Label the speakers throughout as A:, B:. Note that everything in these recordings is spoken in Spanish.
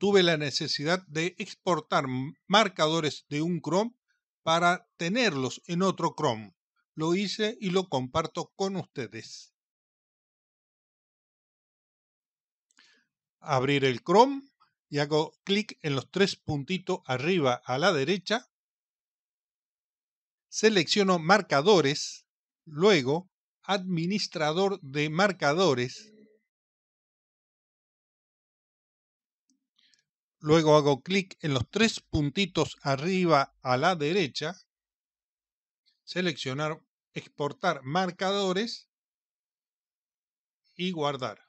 A: tuve la necesidad de exportar marcadores de un Chrome para tenerlos en otro Chrome. Lo hice y lo comparto con ustedes. Abrir el Chrome y hago clic en los tres puntitos arriba a la derecha. Selecciono marcadores, luego administrador de marcadores Luego hago clic en los tres puntitos arriba a la derecha, seleccionar exportar marcadores y guardar.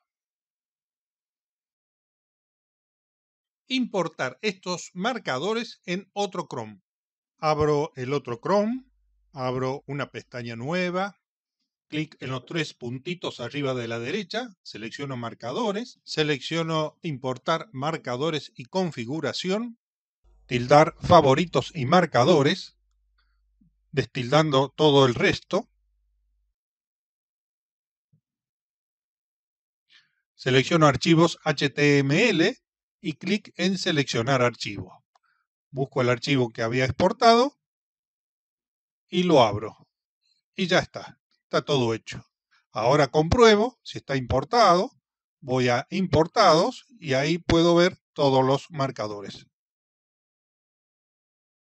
A: Importar estos marcadores en otro Chrome. Abro el otro Chrome, abro una pestaña nueva, clic en los tres puntitos arriba de la derecha, selecciono marcadores, selecciono importar marcadores y configuración, tildar favoritos y marcadores, destildando todo el resto. Selecciono archivos HTML y clic en seleccionar archivo. Busco el archivo que había exportado y lo abro. Y ya está está todo hecho. Ahora compruebo si está importado, voy a importados y ahí puedo ver todos los marcadores.